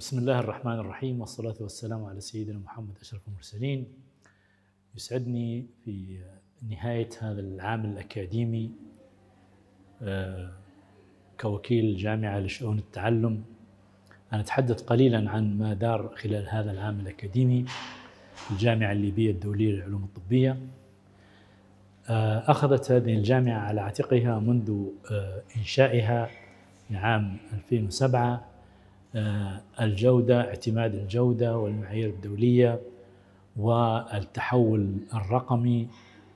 بسم الله الرحمن الرحيم والصلاة والسلام على سيدنا محمد أشرف المرسلين يسعدني في نهاية هذا العام الأكاديمي آه، كوكيل الجامعة لشؤون التعلم أن أتحدث قليلا عن ما دار خلال هذا العام الأكاديمي في الجامعة الليبية الدولية للعلوم الطبية آه، أخذت هذه الجامعة على عاتقها منذ آه، إنشائها في عام 2007 آه، الجودة اعتماد الجودة والمعايير الدولية والتحول الرقمي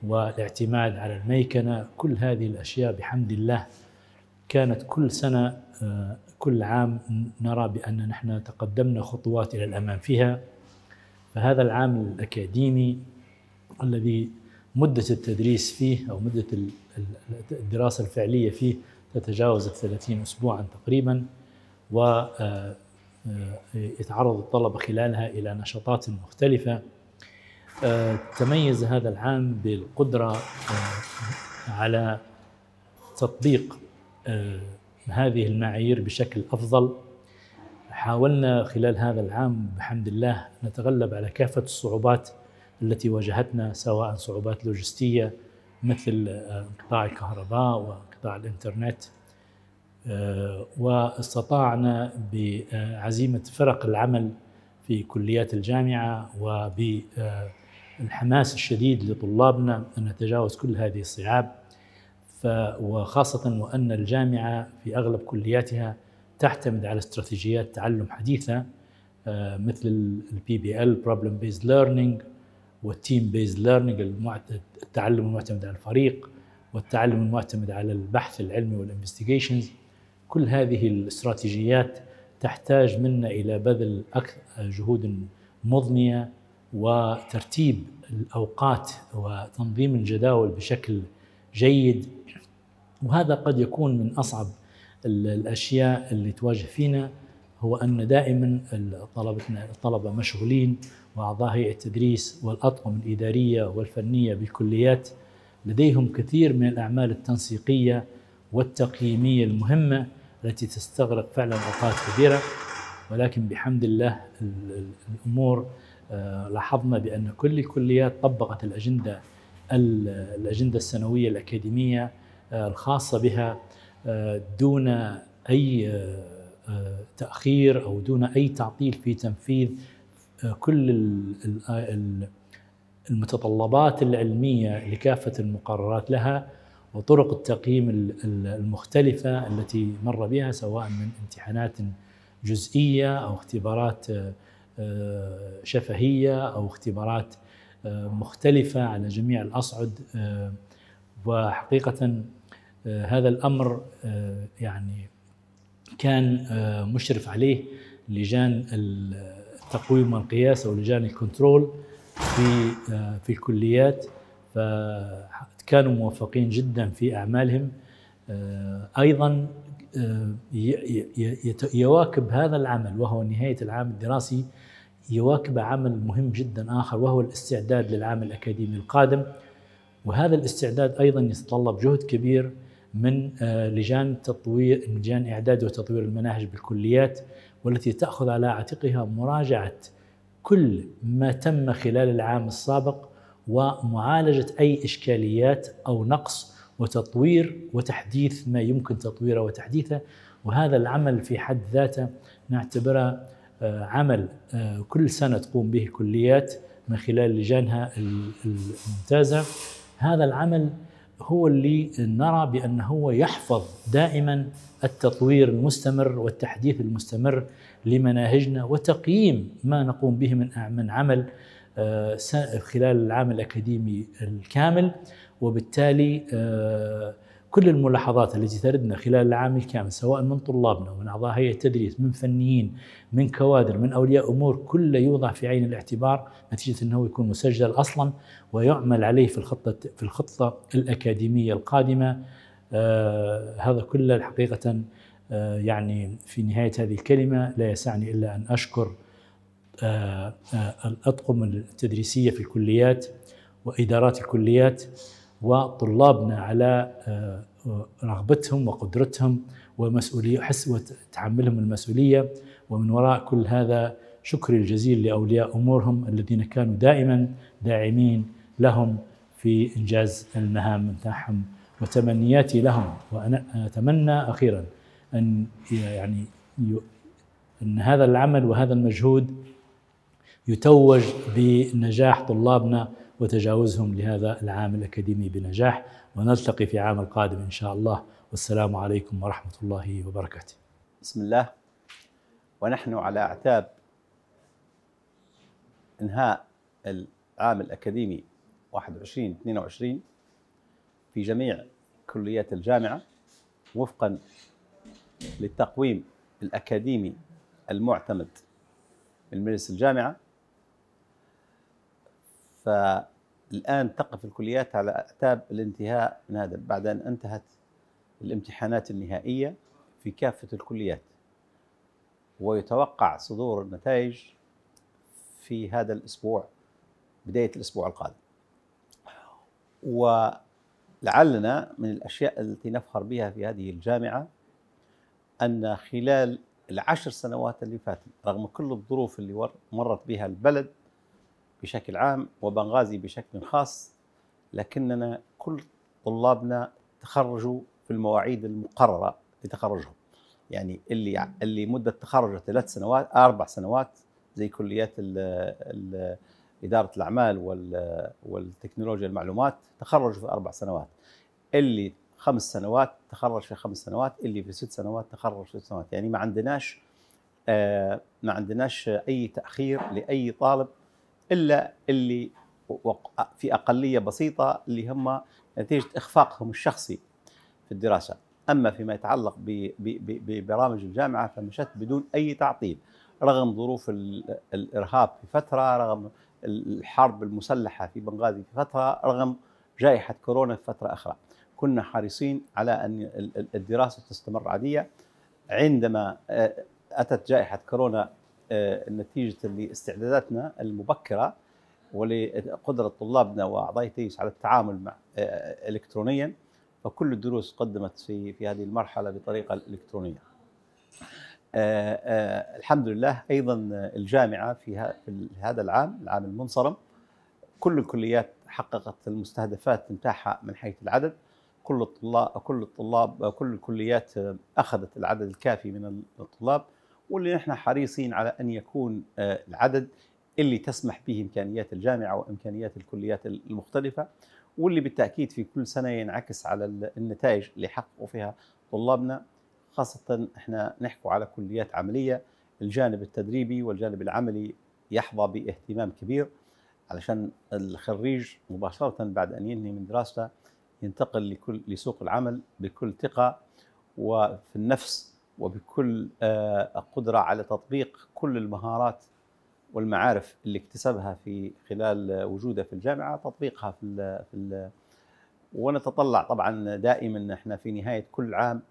والاعتماد على الميكنة كل هذه الأشياء بحمد الله كانت كل سنة آه، كل عام نرى بأن نحن تقدمنا خطوات إلى الأمام فيها فهذا العام الأكاديمي الذي مدة التدريس فيه أو مدة الدراسة الفعلية فيه تتجاوز الثلاثين أسبوعا تقريبا ويتعرض آه، آه، الطلبة خلالها إلى نشاطات مختلفة آه، تميز هذا العام بالقدرة على تطبيق هذه المعايير بشكل أفضل حاولنا خلال هذا العام بحمد الله نتغلب على كافة الصعوبات التي واجهتنا سواء صعوبات لوجستية مثل انقطاع الكهرباء وانقطاع الإنترنت آه، واستطعنا بعزيمة فرق العمل في كليات الجامعة وبالحماس الشديد لطلابنا أن نتجاوز كل هذه الصعاب وخاصة وأن الجامعة في أغلب كلياتها تعتمد على استراتيجيات تعلم حديثة آه، مثل البي بي ال بروبلم بيز ليرنينج والتيم بيز ليرنينج التعلم المعتمد على الفريق والتعلم المعتمد على البحث العلمي والانفستيجيشنز كل هذه الاستراتيجيات تحتاج منا الى بذل جهود مضنيه وترتيب الاوقات وتنظيم الجداول بشكل جيد وهذا قد يكون من اصعب الاشياء اللي تواجه فينا هو ان دائما طلبتنا الطلبه مشغولين واعضاء هيئه التدريس والاطقم الاداريه والفنيه بالكليات لديهم كثير من الاعمال التنسيقيه والتقييميه المهمه التي تستغرق فعلا اوقات كبيره ولكن بحمد الله الامور آه، لاحظنا بان كل الكليات طبقت الاجنده الاجنده السنويه الاكاديميه آه، الخاصه بها آه، دون اي تاخير او دون اي تعطيل في تنفيذ كل المتطلبات العلميه لكافه المقررات لها وطرق التقييم المختلفة التي مر بها سواء من امتحانات جزئية أو اختبارات آه، آه، شفهية أو اختبارات آه، مختلفة على جميع الأصعد وحقيقة هذا الأمر يعني كان مشرف عليه لجان التقويم والقياس أو لجان الكنترول في في الكليات كانوا موفقين جدا في أعمالهم آه، أيضا آه، يواكب هذا العمل وهو نهاية العام الدراسي يواكب عمل مهم جدا آخر وهو الاستعداد للعام الأكاديمي القادم وهذا الاستعداد أيضا يتطلب جهد كبير من آه، لجان تطوير لجان إعداد وتطوير المناهج بالكليات والتي تأخذ على عاتقها مراجعة كل ما تم خلال العام السابق ومعالجه اي اشكاليات او نقص وتطوير وتحديث ما يمكن تطويره وتحديثه وهذا العمل في حد ذاته نعتبره آه، عمل آه، كل سنه تقوم به كليات من خلال لجانها الممتازه هذا العمل هو اللي نرى بأنه هو يحفظ دائما التطوير المستمر والتحديث المستمر لمناهجنا وتقييم ما نقوم به من عمل خلال العام الأكاديمي الكامل وبالتالي آه، كل الملاحظات التي تردنا خلال العام الكامل سواء من طلابنا ومن أعضاء هيئة التدريس من فنيين من كوادر من أولياء أمور كله يوضع في عين الاعتبار نتيجة أنه يكون مسجل أصلا ويعمل عليه في الخطة, في الخطة الأكاديمية القادمة آه، هذا كله حقيقة آه، يعني في نهاية هذه الكلمة لا يسعني إلا أن أشكر الأطقم آه، آه، التدريسية في الكليات وإدارات الكليات وطلابنا على آه، رغبتهم وقدرتهم ومسؤولية حس وتحملهم المسؤولية ومن وراء كل هذا شكري الجزيل لأولياء أمورهم الذين كانوا دائما داعمين لهم في إنجاز المهام نتاعهم وتمنياتي لهم وأنا أتمنى أخيرا أن يعني أن هذا العمل وهذا المجهود يتوج بنجاح طلابنا وتجاوزهم لهذا العام الأكاديمي بنجاح ونلتقي في عام القادم إن شاء الله والسلام عليكم ورحمة الله وبركاته بسم الله ونحن على أعتاب إنهاء العام الأكاديمي 21 22 في جميع كليات الجامعة وفقا للتقويم الأكاديمي المعتمد من مجلس الجامعة فالآن تقف الكليات على أعتاب الانتهاء من هذا بعد أن انتهت الامتحانات النهائية في كافة الكليات ويتوقع صدور النتائج في هذا الأسبوع بداية الأسبوع القادم ولعلنا من الأشياء التي نفخر بها في هذه الجامعة أن خلال العشر سنوات اللي فاتت رغم كل الظروف اللي مرت بها البلد بشكل عام وبنغازي بشكل خاص لكننا كل طلابنا تخرجوا في المواعيد المقرره لتخرجهم يعني اللي اللي مده تخرجه ثلاث سنوات اربع سنوات زي كليات اداره الاعمال والتكنولوجيا المعلومات تخرجوا في اربع سنوات اللي خمس سنوات تخرج في خمس سنوات اللي في ست سنوات تخرج في ست سنوات يعني ما عندناش آه، ما عندناش اي تاخير لاي طالب الا اللي في اقليه بسيطه اللي هم نتيجه اخفاقهم الشخصي في الدراسه اما فيما يتعلق ببرامج الجامعه فمشت بدون اي تعطيل رغم ظروف الارهاب في فتره رغم الحرب المسلحه في بنغازي في فتره رغم جائحه كورونا في فتره اخرى كنا حريصين على ان الدراسه تستمر عاديه عندما آه، اتت جائحه كورونا آه، نتيجه لاستعداداتنا المبكره ولقدره طلابنا واعضاء تيس على التعامل مع آه، الكترونيا فكل الدروس قدمت في في هذه المرحله بطريقه الكترونيه. آه، الحمد لله ايضا الجامعه في هذا العام العام المنصرم كل الكليات حققت المستهدفات نتاعها من حيث العدد كل الطلاب كل الطلاب كل الكليات اخذت العدد الكافي من الطلاب واللي نحن حريصين على أن يكون آه، العدد اللي تسمح به إمكانيات الجامعة وإمكانيات الكليات المختلفة واللي بالتأكيد في كل سنة ينعكس على النتائج اللي حققوا فيها طلابنا خاصة احنا نحكوا على كليات عملية الجانب التدريبي والجانب العملي يحظى باهتمام كبير علشان الخريج مباشرة بعد أن ينهي من دراسته ينتقل لكل لسوق العمل بكل ثقة وفي النفس وبكل آه، قدرة على تطبيق كل المهارات والمعارف اللي اكتسبها في خلال وجوده في الجامعة تطبيقها في الـ في الـ ونتطلع طبعا دائما احنا في نهاية كل عام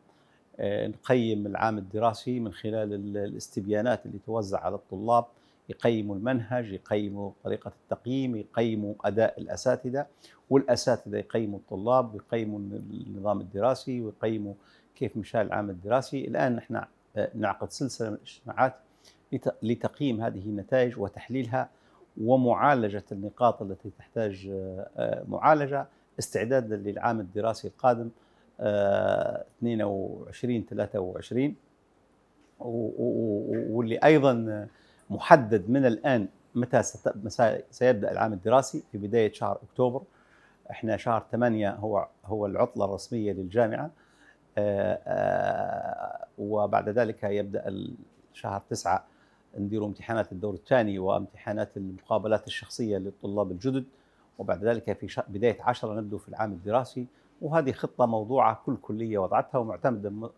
آه، نقيم العام الدراسي من خلال الاستبيانات اللي توزع على الطلاب يقيموا المنهج يقيموا طريقة التقييم يقيموا أداء الأساتذة والأساتذة يقيموا الطلاب ويقيموا النظام الدراسي ويقيموا كيف مشى العام الدراسي الآن نحن آه، نعقد سلسلة من الاجتماعات لتقييم هذه النتائج وتحليلها ومعالجة النقاط التي تحتاج آه، آه، معالجة استعدادا للعام الدراسي القادم 22 23 واللي أيضا محدد من الان متى سيبدا العام الدراسي في بدايه شهر اكتوبر احنا شهر 8 هو هو العطله الرسميه للجامعه آه، آه، وبعد ذلك يبدا شهر 9 نديروا امتحانات الدور الثاني وامتحانات المقابلات الشخصيه للطلاب الجدد وبعد ذلك في بدايه 10 نبدا في العام الدراسي وهذه خطه موضوعه كل كليه وضعتها ومعتمده من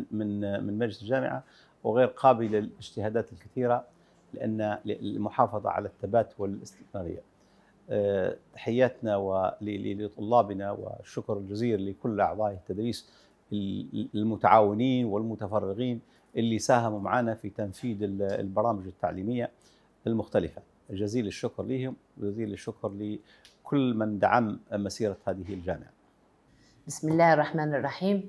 من من مجلس الجامعه وغير قابل للاجتهادات الكثيرة لأن للمحافظة على الثبات والاستمرارية آه، تحياتنا ولطلابنا والشكر الجزير لكل أعضاء التدريس المتعاونين والمتفرغين اللي ساهموا معنا في تنفيذ البرامج التعليمية المختلفة جزيل الشكر لهم وجزيل الشكر لكل من دعم مسيرة هذه الجامعة بسم الله الرحمن الرحيم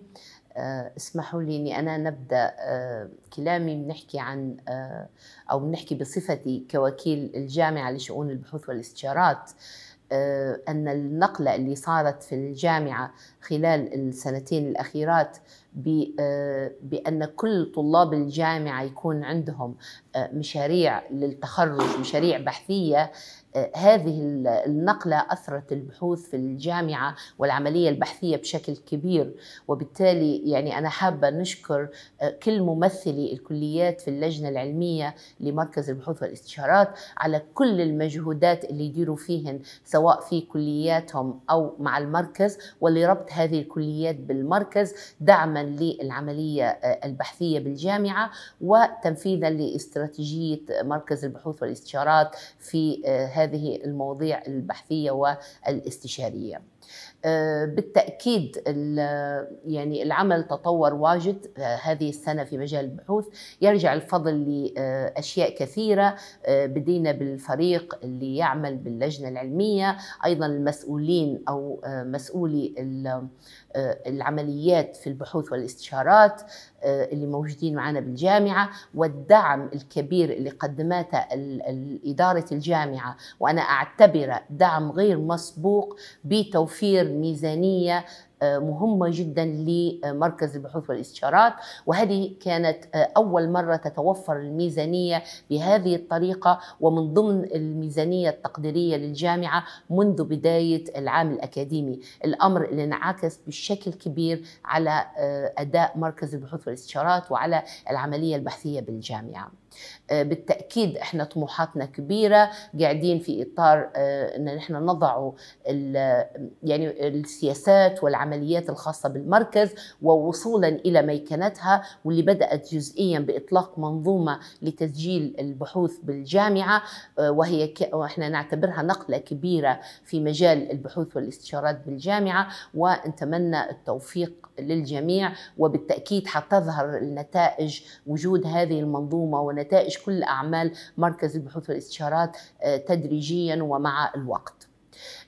آه، اسمحوا لي اني انا نبدا آه، كلامي بنحكي عن آه، او بنحكي بصفتي كوكيل الجامعه لشؤون البحوث والاستشارات ان النقله اللي صارت في الجامعه خلال السنتين الاخيرات آه، بأن كل طلاب الجامعة يكون عندهم آه، مشاريع للتخرج مشاريع بحثية آه، هذه النقلة أثرت البحوث في الجامعة والعملية البحثية بشكل كبير وبالتالي يعني أنا حابة نشكر كل ممثلي الكليات في اللجنة العلمية لمركز البحوث والاستشارات على كل المجهودات اللي يديروا فيهن سواء في كلياتهم أو مع المركز ولربط هذه الكليات بالمركز دعما للعملية آه، البحثية بالجامعة وتنفيذا لاستراتيجية مركز البحوث والاستشارات في آه، هذه المواضيع البحثية والاستشارية آه، بالتاكيد يعني العمل تطور واجد هذه السنه في مجال البحوث يرجع الفضل لاشياء كثيره بدينا بالفريق اللي يعمل باللجنه العلميه ايضا المسؤولين او مسؤولي آه، العمليات في البحوث والاستشارات آه، اللي موجودين معنا بالجامعة والدعم الكبير اللي قدمته إدارة الجامعة وأنا أعتبره دعم غير مسبوق بتوفير ميزانية مهمة جدا لمركز البحوث والاستشارات وهذه كانت أول مرة تتوفر الميزانية بهذه الطريقة ومن ضمن الميزانية التقديرية للجامعة منذ بداية العام الأكاديمي الأمر اللي انعكس بشكل كبير على أداء مركز البحوث والاستشارات وعلى العملية البحثية بالجامعة آه، بالتاكيد احنا طموحاتنا كبيره قاعدين في اطار آه، ان نحن نضع يعني السياسات والعمليات الخاصه بالمركز ووصولا الى ميكنتها واللي بدات جزئيا باطلاق منظومه لتسجيل البحوث بالجامعه آه، وهي احنا نعتبرها نقله كبيره في مجال البحوث والاستشارات بالجامعه ونتمنى التوفيق للجميع وبالتاكيد حتظهر النتائج وجود هذه المنظومه ونتائج نتائج كل أعمال مركز البحوث والاستشارات آه، تدريجيا ومع الوقت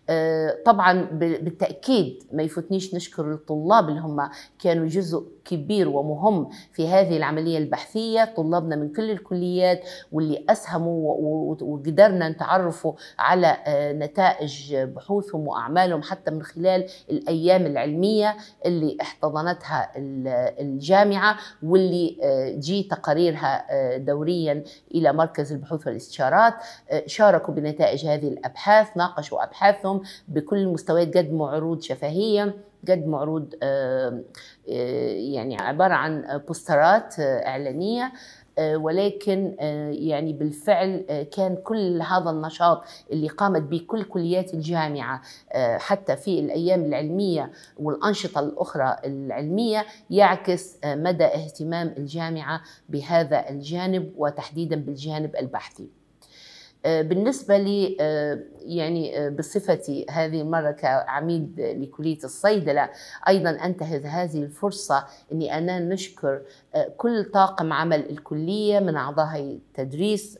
آه، طبعا بالتاكيد ما يفوتنيش نشكر الطلاب اللي هم كانوا جزء كبير ومهم في هذه العمليه البحثيه طلابنا من كل الكليات واللي اسهموا وقدرنا نتعرفوا على آه، نتائج بحوثهم واعمالهم حتى من خلال الايام العلميه اللي احتضنتها الجامعه واللي آه، جي تقاريرها دوريا الى مركز البحوث والاستشارات شاركوا بنتائج هذه الابحاث ناقشوا ابحاثهم اليوم بكل المستويات قدموا عروض شفهيه قدموا عروض آه، آه، يعني عباره عن بوسترات آه، اعلانيه ولكن يعني بالفعل كان كل هذا النشاط اللي قامت به كل كليات الجامعه حتى في الايام العلميه والانشطه الاخرى العلميه يعكس مدى اهتمام الجامعه بهذا الجانب وتحديدا بالجانب البحثي. آه، بالنسبة لي آه، يعني آه، بصفتي هذه المرة كعميد لكلية الصيدلة أيضا أنتهز هذه الفرصة أني أنا نشكر كل طاقم عمل الكلية من أعضاء التدريس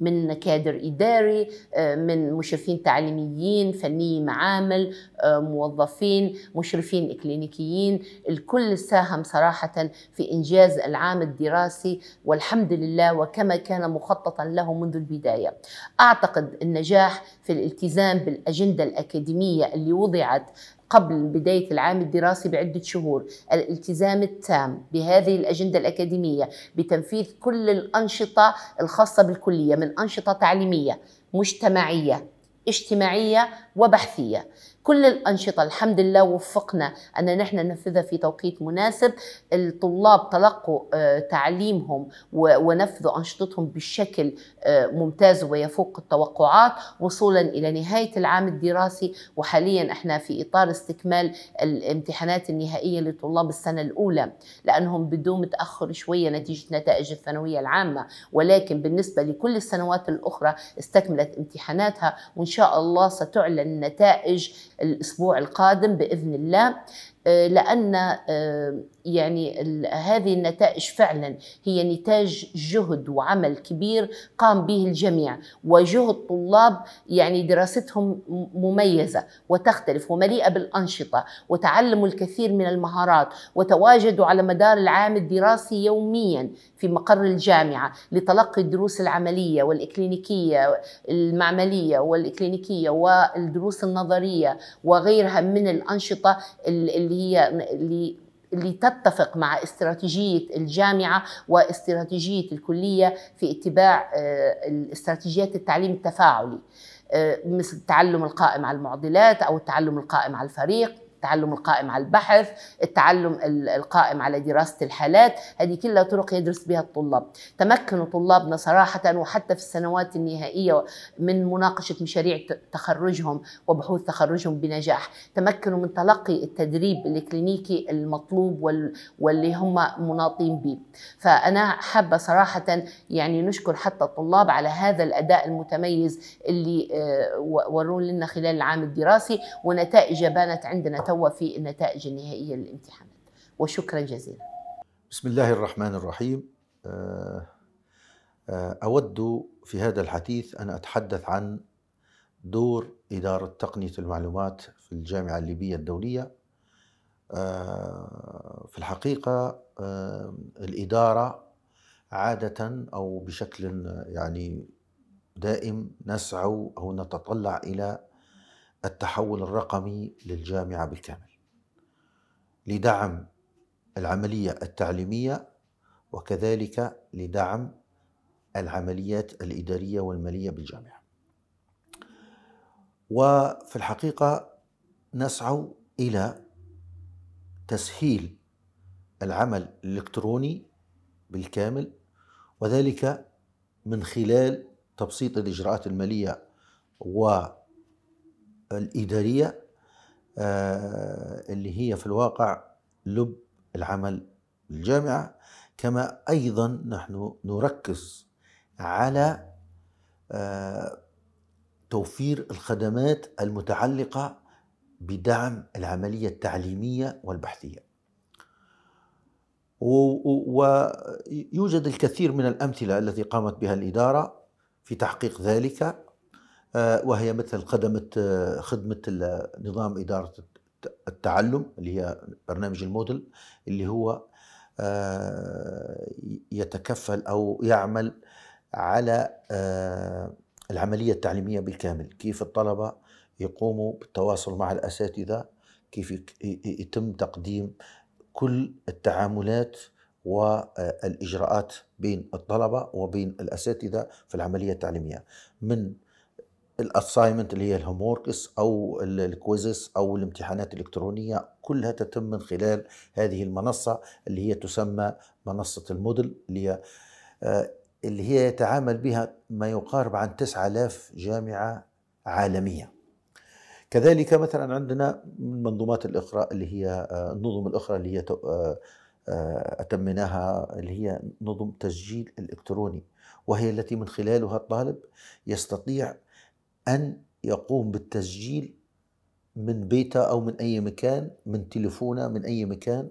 من كادر إداري آه، من مشرفين تعليميين فني معامل آه، موظفين مشرفين إكلينيكيين الكل ساهم صراحة في إنجاز العام الدراسي والحمد لله وكما كان مخططا له منذ البداية أعتقد النجاح في الالتزام بالاجنده الاكاديميه اللي وضعت قبل بداية العام الدراسي بعدة شهور الالتزام التام بهذه الأجندة الأكاديمية بتنفيذ كل الأنشطة الخاصة بالكلية من أنشطة تعليمية مجتمعية اجتماعية وبحثية كل الأنشطة الحمد لله وفقنا أن نحن ننفذها في توقيت مناسب الطلاب تلقوا آه، تعليمهم ونفذوا أنشطتهم بشكل آه، ممتاز ويفوق التوقعات وصولا إلى نهاية العام الدراسي وحاليا احنا في إطار استكمال الامتحانات النهائية لطلاب السنة الأولى لأنهم بدون متأخر شوية نتيجة نتائج الثانوية العامة ولكن بالنسبة لكل السنوات الأخرى استكملت امتحاناتها وإن شاء الله ستعلن نتائج الأسبوع القادم بإذن الله آه، لأن آه، يعني هذه النتائج فعلا هي نتاج جهد وعمل كبير قام به الجميع وجهد طلاب يعني دراستهم مميزة وتختلف ومليئة بالأنشطة وتعلموا الكثير من المهارات وتواجدوا على مدار العام الدراسي يوميا في مقر الجامعة لتلقي الدروس العملية والإكلينيكية المعملية والإكلينيكية والدروس النظرية وغيرها من الأنشطة اللي هي اللي اللي تتفق مع استراتيجيه الجامعه واستراتيجيه الكليه في اتباع آه، استراتيجيات التعليم التفاعلي آه، مثل التعلم القائم على المعضلات او التعلم القائم على الفريق التعلم القائم على البحث التعلم القائم على دراسة الحالات هذه كلها طرق يدرس بها الطلاب تمكنوا طلابنا صراحة وحتى في السنوات النهائية من مناقشة مشاريع تخرجهم وبحوث تخرجهم بنجاح تمكنوا من تلقي التدريب الكلينيكي المطلوب وال... واللي هم مناطين به فأنا حابة صراحة يعني نشكر حتى الطلاب على هذا الأداء المتميز اللي آه، ورون لنا خلال العام الدراسي ونتائجه بانت عندنا توا في النتائج النهائيه للامتحانات وشكرا جزيلا بسم الله الرحمن الرحيم آه، آه، اود في هذا الحديث ان اتحدث عن دور اداره تقنيه المعلومات في الجامعه الليبيه الدوليه آه، في الحقيقه الاداره عاده او بشكل يعني دائم نسعى او نتطلع الى التحول الرقمي للجامعه بالكامل لدعم العمليه التعليميه وكذلك لدعم العمليات الاداريه والماليه بالجامعه. وفي الحقيقه نسعى الى تسهيل العمل الالكتروني بالكامل وذلك من خلال تبسيط الاجراءات الماليه و الإدارية آه، اللي هي في الواقع لب العمل الجامعة كما أيضا نحن نركز على آه، توفير الخدمات المتعلقة بدعم العملية التعليمية والبحثية ويوجد الكثير من الأمثلة التي قامت بها الإدارة في تحقيق ذلك آه، وهي مثل خدمة آه، خدمة نظام إدارة التعلم اللي هي برنامج المودل اللي هو آه، يتكفل أو يعمل على العملية التعليمية بالكامل كيف الطلبة يقوموا بالتواصل مع الأساتذة كيف يتم تقديم كل التعاملات والإجراءات بين الطلبة وبين الأساتذة في العملية التعليمية من الاسايمنت اللي هي الهوموركس او الكويزس او الامتحانات الالكترونيه كلها تتم من خلال هذه المنصه اللي هي تسمى منصه المودل اللي هي آه، اللي هي يتعامل بها ما يقارب عن 9000 جامعه عالميه. كذلك مثلا عندنا من منظومات الاخرى اللي هي آه، النظم الاخرى اللي هي آه، أتمناها اللي هي نظم تسجيل الإلكتروني وهي التي من خلالها الطالب يستطيع أن يقوم بالتسجيل من بيته أو من أي مكان من تليفونه من أي مكان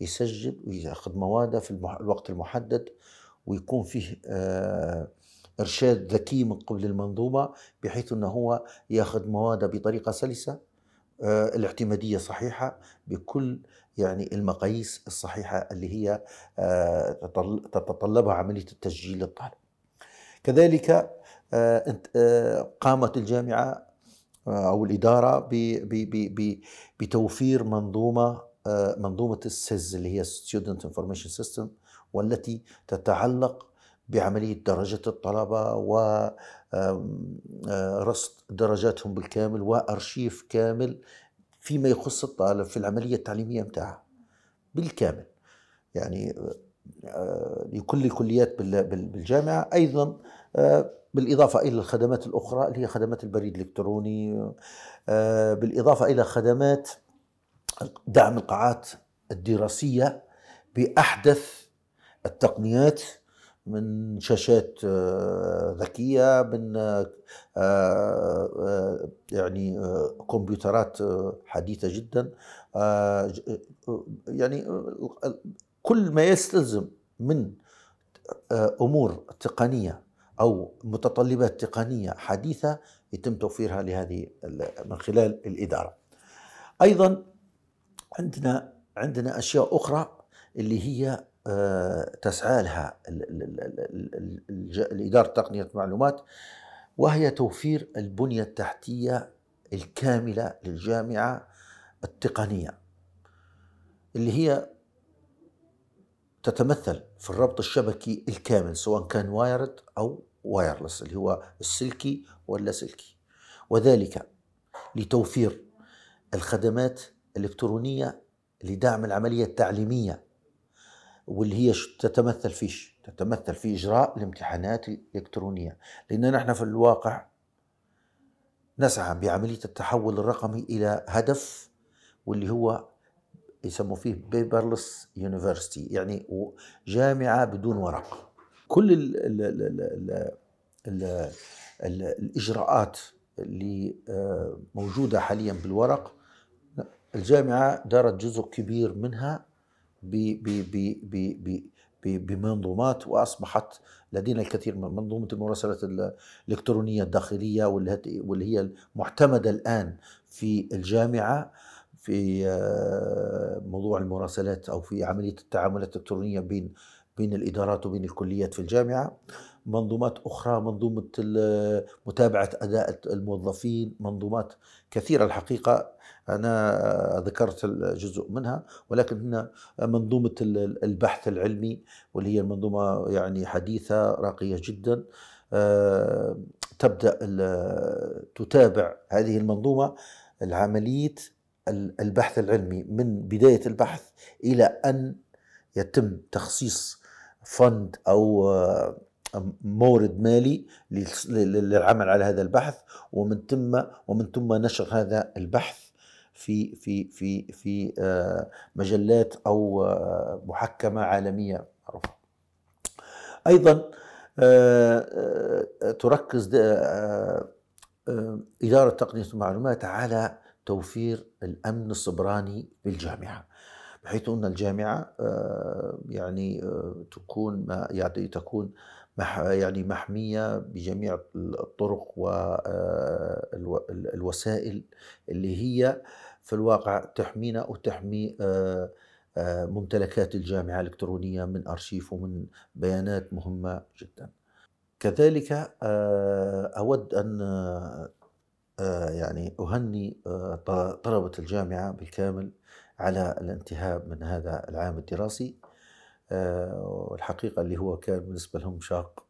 يسجل ويأخذ مواده في الوقت المحدد ويكون فيه آه، إرشاد ذكي من قبل المنظومة بحيث أنه هو يأخذ مواده بطريقة سلسة آه، الاعتمادية صحيحة بكل يعني المقاييس الصحيحة اللي هي آه، تتطلبها عملية التسجيل للطالب كذلك آه، آه، قامت الجامعه آه، او الاداره بتوفير منظومه منظومه السيز اللي هي Student انفورميشن سيستم والتي تتعلق بعمليه درجه الطلبه ورصد درجاتهم بالكامل وارشيف كامل فيما يخص الطالب في العمليه التعليميه متاعه بالكامل يعني لكل الكليات بالجامعه ايضا بالإضافة إلى الخدمات الأخرى اللي هي خدمات البريد الإلكتروني آه، بالإضافة إلى خدمات دعم القاعات الدراسية بأحدث التقنيات من شاشات آه، ذكية من آه، يعني كمبيوترات حديثة جدا يعني كل ما يستلزم من أمور تقنية أو متطلبات تقنية حديثة يتم توفيرها لهذه من خلال الإدارة أيضا عندنا عندنا أشياء أخرى اللي هي آه، تسعى لها الإدارة تقنية المعلومات وهي توفير البنية التحتية الكاملة للجامعة التقنية اللي هي تتمثل في الربط الشبكي الكامل سواء كان وايرد أو وايرلس اللي هو السلكي ولا سلكي وذلك لتوفير الخدمات الإلكترونية لدعم العملية التعليمية واللي هي تتمثل فيش تتمثل في إجراء الامتحانات الإلكترونية لأن نحن في الواقع نسعى بعملية التحول الرقمي إلى هدف واللي هو يسموا فيه بيبرلس يونيفرستي يعني جامعه بدون ورق كل ال ال ال ال الـ الـ الاجراءات اللي آه، موجوده حاليا بالورق الجامعه دارت جزء كبير منها ب ب ب ب ب بمنظومات واصبحت لدينا الكثير من منظومه المراسلات الالكترونيه الداخليه واللي هي المعتمده الان في الجامعه في آه، موضوع المراسلات او في عمليه التعاملات الالكترونيه بين بين الادارات وبين الكليات في الجامعه منظومات اخرى منظومه متابعه اداء الموظفين منظومات كثيره الحقيقه انا ذكرت جزء منها ولكن هنا منظومه البحث العلمي واللي هي منظومه يعني حديثه راقيه جدا آه، تبدا تتابع هذه المنظومه العمليه البحث العلمي من بداية البحث إلى أن يتم تخصيص فند أو آه، مورد مالي للعمل على هذا البحث ومن ثم ومن ثم نشر هذا البحث في في في في آه، مجلات او آه، محكمه عالميه معروفه. ايضا تركز إدارة تقنية المعلومات على توفير الامن السبراني بالجامعه بحيث ان الجامعه آه، يعني،, آه، يعني تكون يعني تكون يعني محميه بجميع الطرق والوسائل آه، اللي هي في الواقع تحمينا وتحمي ممتلكات الجامعه الالكترونيه من ارشيف ومن بيانات مهمه جدا. كذلك اود ان آه، يعني أهني آه، طلبة الجامعة بالكامل على الانتهاء من هذا العام الدراسي آه، الحقيقة اللي هو كان بالنسبة لهم شاق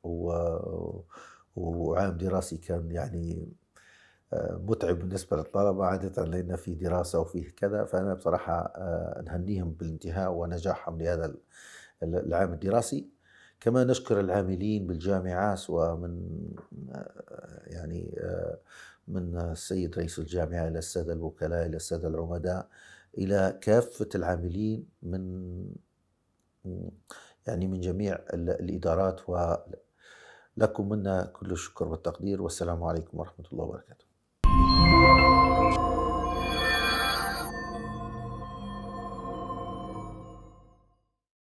وعام دراسي كان يعني متعب بالنسبة للطلبة عادة لأن في دراسة وفيه كذا فأنا بصراحة نهنيهم بالانتهاء ونجاحهم لهذا العام الدراسي كما نشكر العاملين بالجامعة سواء من يعني من السيد رئيس الجامعة إلى السادة الوكلاء إلى السادة العمداء إلى كافة العاملين من يعني من جميع الإدارات ولكم منا كل الشكر والتقدير والسلام عليكم ورحمة الله وبركاته